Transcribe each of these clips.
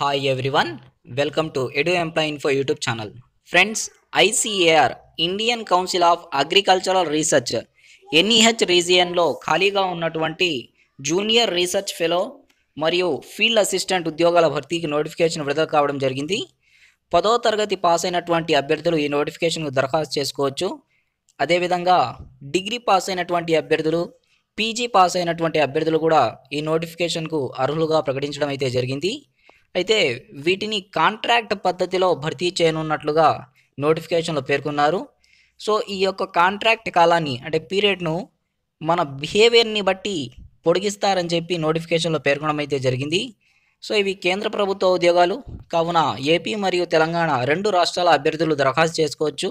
hi everyone welcome to Edu Employ Info YouTube channel friends ICAR Indian Council of Agricultural Research NEH రీజియన్లో ఖాళీగా ఉన్నటువంటి junior research fellow మరియు field assistant ఉద్యోగాల భర్తీకి notification విడుదల కావడం జరిగింది పదో తరగతి పాస్ అయినటువంటి అభ్యర్థులు ఈ నోటిఫికేషన్కు దరఖాస్తు చేసుకోవచ్చు అదేవిధంగా డిగ్రీ పాస్ అయినటువంటి అభ్యర్థులు పీజీ పాస్ అయినటువంటి అభ్యర్థులు కూడా ఈ నోటిఫికేషన్కు అర్హులుగా ప్రకటించడం అయితే జరిగింది అయితే వీటిని కాంట్రాక్ట్ పద్ధతిలో భర్తీ చేయనున్నట్లుగా నోటిఫికేషన్లో పేర్కొన్నారు సో ఈ యొక్క కాంట్రాక్ట్ కాలాన్ని అంటే పీరియడ్ను మన బిహేవియర్ని బట్టి పొడిగిస్తారని చెప్పి నోటిఫికేషన్లో పేర్కొనడం అయితే జరిగింది సో ఇవి కేంద్ర ప్రభుత్వ ఉద్యోగాలు కావున ఏపీ మరియు తెలంగాణ రెండు రాష్ట్రాల అభ్యర్థులు దరఖాస్తు చేసుకోవచ్చు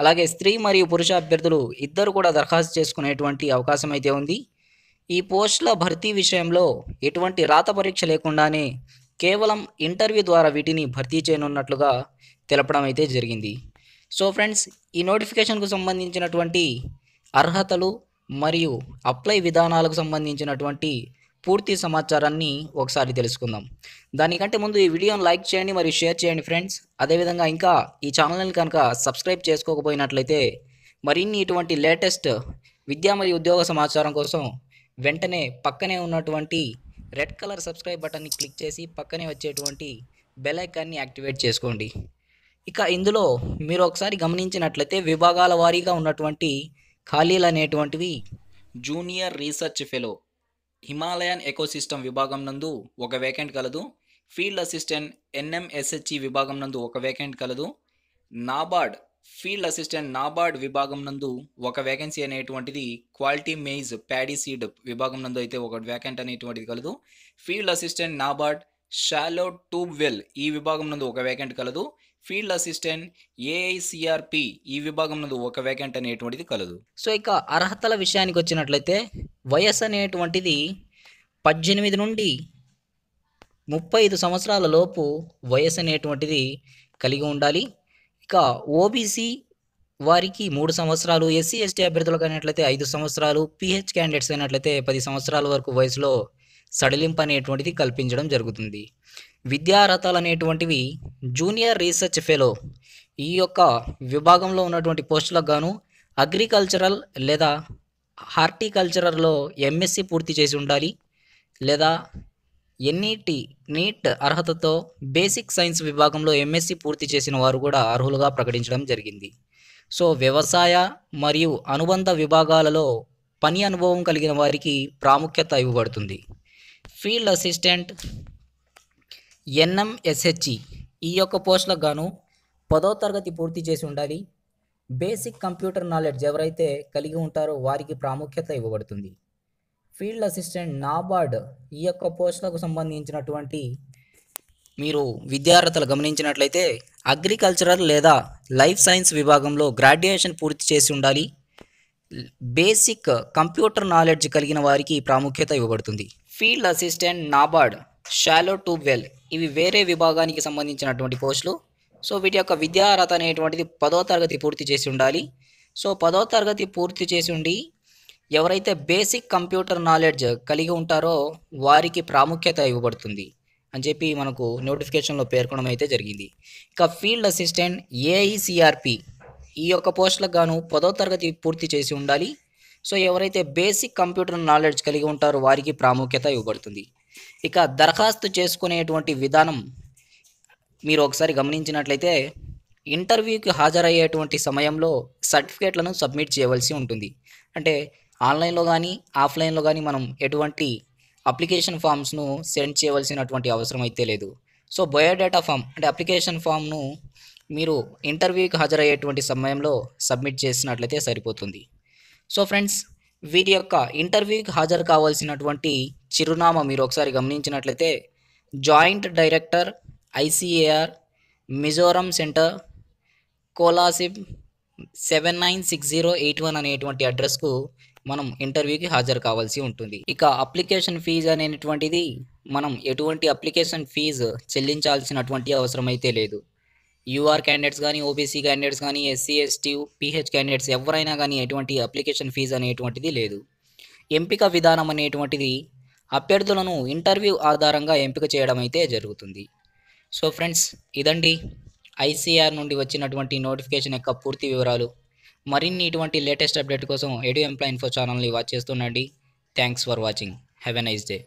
అలాగే స్త్రీ మరియు పురుష అభ్యర్థులు ఇద్దరు కూడా దరఖాస్తు చేసుకునేటువంటి అవకాశం అయితే ఉంది ఈ పోస్టుల భర్తీ విషయంలో ఎటువంటి రాత పరీక్ష లేకుండానే కేవలం ఇంటర్వ్యూ ద్వారా వీటిని భర్తీ చేయనున్నట్లుగా తెలపడం అయితే జరిగింది సో ఫ్రెండ్స్ ఈ నోటిఫికేషన్కు సంబంధించినటువంటి అర్హతలు మరియు అప్లై విధానాలకు సంబంధించినటువంటి పూర్తి సమాచారాన్ని ఒకసారి తెలుసుకుందాం దానికంటే ముందు ఈ వీడియోను లైక్ చేయండి మరియు షేర్ చేయండి ఫ్రెండ్స్ అదేవిధంగా ఇంకా ఈ ఛానల్ని కనుక సబ్స్క్రైబ్ చేసుకోకపోయినట్లయితే మరిన్ని ఇటువంటి లేటెస్ట్ విద్యా మరియు ఉద్యోగ సమాచారం కోసం వెంటనే పక్కనే ఉన్నటువంటి రెడ్ కలర్ సబ్స్క్రైబ్ బటన్ని క్లిక్ చేసి పక్కనే వచ్చేటువంటి బెల్ ఐకాన్ని యాక్టివేట్ చేసుకోండి ఇక ఇందులో మీరు ఒకసారి గమనించినట్లయితే విభాగాల వారీగా ఉన్నటువంటి ఖాళీలు అనేటువంటివి junior research fellow Himalayan ecosystem విభాగం నందు ఒక వేకెంట్ కలదు ఫీల్డ్ అసిస్టెంట్ ఎన్ఎంఎస్హెచ్ఈ విభాగం నందు ఒక వేకెంట్ కలదు నాబార్డ్ ఫీల్డ్ అసిస్టెంట్ నాబార్డ్ విభాగం నందు ఒక వేకెన్సీ అనేటువంటిది క్వాలిటీ మేజ్ ప్యాడీ సీడ్ విభాగం నందు అయితే ఒక వేకెంట్ అనేటువంటిది కలదు field assistant NABARD shallow tube well ఈ విభాగం నందు ఒక వేకెంట్ కలదు ఫీల్డ్ అసిస్టెంట్ ఏఐసిఆర్పి ఈ విభాగం నందు ఒక వేకెంట్ అనేటువంటిది కలదు సో ఇక అర్హతల విషయానికి వచ్చినట్లయితే వయస్సు అనేటువంటిది పద్దెనిమిది నుండి ముప్పై ఐదు సంవత్సరాల లోపు వయసు అనేటువంటిది కలిగి ఉండాలి ఇక ఓబీసీ వారికి మూడు సంవత్సరాలు ఎస్సీ ఎస్టీ అభ్యర్థులకు అయినట్లయితే ఐదు సంవత్సరాలు పిహెచ్ క్యాండిడేట్స్ అయినట్లయితే పది సంవత్సరాల వరకు వయసులో సడలింపు అనేటువంటిది కల్పించడం జరుగుతుంది విద్యారథాలు అనేటువంటివి జూనియర్ రీసెర్చ్ ఫెలో ఈ యొక్క విభాగంలో ఉన్నటువంటి పోస్టులకు గాను అగ్రికల్చరల్ లేదా హార్టికల్చరల్లో ఎంఎస్సి పూర్తి చేసి ఉండాలి లేదా ఎన్ఈటి నీట్ అర్హతతో బేసిక్ సైన్స్ విభాగంలో ఎంఎస్సి పూర్తి చేసిన వారు కూడా అర్హులుగా ప్రకటించడం జరిగింది సో వ్యవసాయ మరియు అనుబంధ విభాగాలలో పని అనుభవం కలిగిన వారికి ప్రాముఖ్యత ఇవ్వబడుతుంది ఫీల్డ్ అసిస్టెంట్ ఎన్ఎంఎస్హెచ్ఈ ఈ యొక్క పోస్టులకు గాను పదో తరగతి పూర్తి చేసి ఉండాలి బేసిక్ కంప్యూటర్ నాలెడ్జ్ ఎవరైతే కలిగి ఉంటారో వారికి ప్రాముఖ్యత ఇవ్వబడుతుంది ఫీల్డ్ అసిస్టెంట్ నాబార్డ్ ఈ యొక్క పోస్టులకు సంబంధించినటువంటి మీరు విద్యార్థులు గమనించినట్లయితే అగ్రికల్చరల్ లేదా లైఫ్ సైన్స్ విభాగంలో గ్రాడ్యుయేషన్ పూర్తి చేసి ఉండాలి బేసిక్ కంప్యూటర్ నాలెడ్జ్ కలిగిన వారికి ప్రాముఖ్యత ఇవ్వబడుతుంది field assistant NABARD shallow tube well ఇవి వేరే విభాగానికి సంబంధించినటువంటి పోస్టులు సో వీటి యొక్క విద్యార్హత అనేటువంటిది పదో తరగతి పూర్తి చేసి ఉండాలి సో పదో తరగతి పూర్తి చేసి ఉండి ఎవరైతే బేసిక్ కంప్యూటర్ నాలెడ్జ్ కలిగి ఉంటారో వారికి ప్రాముఖ్యత ఇవ్వబడుతుంది అని చెప్పి మనకు నోటిఫికేషన్లో పేర్కొనడం అయితే జరిగింది ఇక ఫీల్డ్ అసిస్టెంట్ ఏఐసిఆర్పి ఈ యొక్క పోస్టులకు గాను పదో తరగతి పూర్తి చేసి ఉండాలి సో ఎవరైతే బేసిక్ కంప్యూటర్ నాలెడ్జ్ కలిగి ఉంటారో వారికి ప్రాముఖ్యత ఇవ్వబడుతుంది ఇక దరఖాస్తు చేసుకునేటువంటి విధానం మీరు ఒకసారి గమనించినట్లయితే ఇంటర్వ్యూకి హాజరయ్యేటువంటి సమయంలో సర్టిఫికేట్లను సబ్మిట్ చేయవలసి ఉంటుంది అంటే ఆన్లైన్లో కానీ ఆఫ్లైన్లో కానీ మనం ఎటువంటి అప్లికేషన్ ఫామ్స్ను సెండ్ చేయవలసినటువంటి అవసరం అయితే లేదు సో బయోడేటా ఫామ్ అంటే అప్లికేషన్ ఫామ్ను మీరు ఇంటర్వ్యూకి హాజరయ్యేటువంటి సమయంలో సబ్మిట్ చేసినట్లయితే సరిపోతుంది సో ఫ్రెండ్స్ వీటి యొక్క ఇంటర్వ్యూకి హాజరు కావాల్సినటువంటి చిరునామా మీరు ఒకసారి గమనించినట్లయితే joint director ICAR Mizoram centre Kolasib seven nine six zero eight one అనేటువంటి అడ్రస్కు మనం ఇంటర్వ్యూకి హాజరు కావాల్సి ఉంటుంది ఇక అప్లికేషన్ ఫీజు అనేటువంటిది మనం ఎటువంటి అప్లికేషన్ ఫీజు చెల్లించాల్సినటువంటి అవసరం అయితే లేదు యూఆర్ క్యాండిడేట్స్ కానీ ఓబీసీ క్యాండిడేట్స్ కానీ ఎస్సీ ఎస్టీ పీహెచ్ క్యాండిడేట్స్ ఎవరైనా కానీ ఎటువంటి అప్లికేషన్ ఫీజు అనేటువంటిది లేదు ఎంపిక విధానం అనేటువంటిది అభ్యర్థులను ఇంటర్వ్యూ ఆధారంగా ఎంపిక చేయడం అయితే జరుగుతుంది సో ఫ్రెండ్స్ ఇదండి ఐసీఆర్ నుండి వచ్చినటువంటి నోటిఫికేషన్ యొక్క పూర్తి వివరాలు మరిన్ని ఇటువంటి లేటెస్ట్ అప్డేట్ కోసం ఎడు ఎంప్లాయ్ ఇన్ఫో ఛానల్ని వాచ్ చేస్తుండండి thanks for watching have a nice day